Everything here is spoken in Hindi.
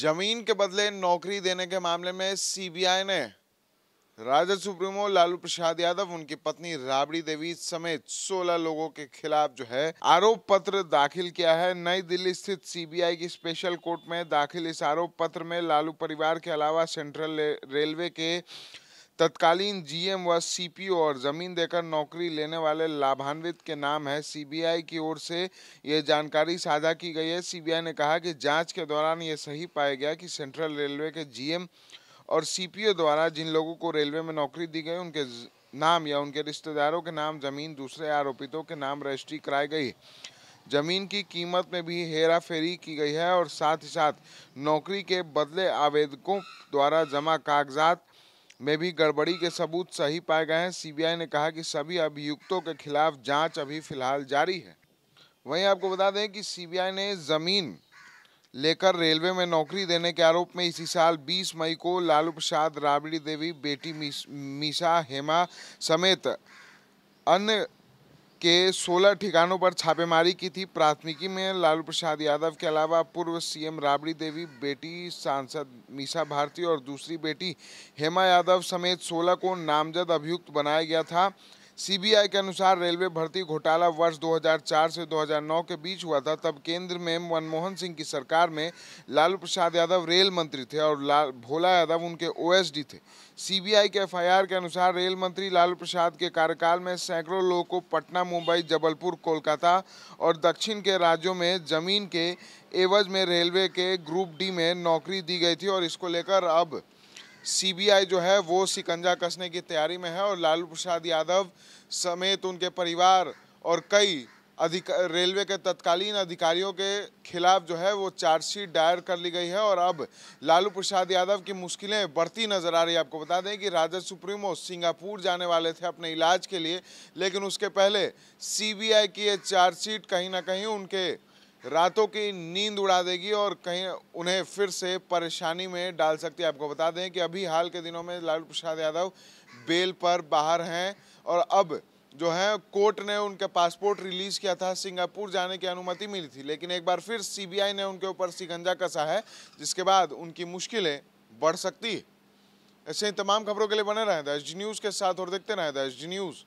जमीन के बदले नौकरी देने के मामले में सीबीआई ने राजद सुप्रीमो लालू प्रसाद यादव उनकी पत्नी राबड़ी देवी समेत 16 लोगों के खिलाफ जो है आरोप पत्र दाखिल किया है नई दिल्ली स्थित सीबीआई की स्पेशल कोर्ट में दाखिल इस आरोप पत्र में लालू परिवार के अलावा सेंट्रल रेलवे के तत्कालीन जीएम व सीपीओ और जमीन देकर नौकरी लेने वाले लाभान्वित के नाम है सीबीआई की ओर से ये जानकारी साझा की गई है सीबीआई ने कहा कि जांच के दौरान ये सही पाया गया कि सेंट्रल रेलवे के जीएम और सीपीओ द्वारा जिन लोगों को रेलवे में नौकरी दी गई उनके नाम या उनके रिश्तेदारों के नाम जमीन दूसरे आरोपितों के नाम रजिस्ट्री कराई गई जमीन की कीमत में भी हेरा फेरी की गई है और साथ ही साथ नौकरी के बदले आवेदकों द्वारा जमा कागजात में भी गड़बड़ी के सबूत सही पाए गए हैं सीबीआई ने कहा कि सभी अभियुक्तों के खिलाफ जांच अभी फिलहाल जारी है वहीं आपको बता दें कि सीबीआई ने ज़मीन लेकर रेलवे में नौकरी देने के आरोप में इसी साल 20 मई को लालू प्रसाद राबड़ी देवी बेटी मीसा हेमा समेत अन्य के 16 ठिकानों पर छापेमारी की थी प्राथमिकी में लालू प्रसाद यादव के अलावा पूर्व सीएम राबड़ी देवी बेटी सांसद मीसा भारती और दूसरी बेटी हेमा यादव समेत 16 को नामजद अभियुक्त बनाया गया था सीबीआई के अनुसार रेलवे भर्ती घोटाला वर्ष 2004 से 2009 के बीच हुआ था तब केंद्र में मनमोहन सिंह की सरकार में लालू प्रसाद यादव रेल मंत्री थे और भोला यादव उनके ओएसडी थे सीबीआई के एफआईआर के अनुसार रेल मंत्री लालू प्रसाद के कार्यकाल में सैकड़ों लोगों को पटना मुंबई जबलपुर कोलकाता और दक्षिण के राज्यों में जमीन के एवज में रेलवे के ग्रुप डी में नौकरी दी गई थी और इसको लेकर अब सीबीआई जो है वो सिकंजा कसने की तैयारी में है और लालू प्रसाद यादव समेत उनके परिवार और कई अधिक रेलवे के तत्कालीन अधिकारियों के खिलाफ जो है वो चार्जशीट दायर कर ली गई है और अब लालू प्रसाद यादव की मुश्किलें बढ़ती नजर आ रही है आपको बता दें कि राजद सुप्रीमो सिंगापुर जाने वाले थे अपने इलाज के लिए लेकिन उसके पहले सीबीआई की ये चार्जशीट कहीं ना कहीं उनके रातों की नींद उड़ा देगी और कहीं उन्हें फिर से परेशानी में डाल सकती है आपको बता दें कि अभी हाल के दिनों में लालू प्रसाद यादव बेल पर बाहर हैं और अब जो है कोर्ट ने उनका पासपोर्ट रिलीज किया था सिंगापुर जाने की अनुमति मिली थी लेकिन एक बार फिर सीबीआई ने उनके ऊपर सिकंजा कसा है जिसके बाद उनकी मुश्किलें बढ़ सकती है ऐसे ही तमाम खबरों के लिए बने रहें द जी न्यूज़ के साथ और देखते रहें दैश जी न्यूज़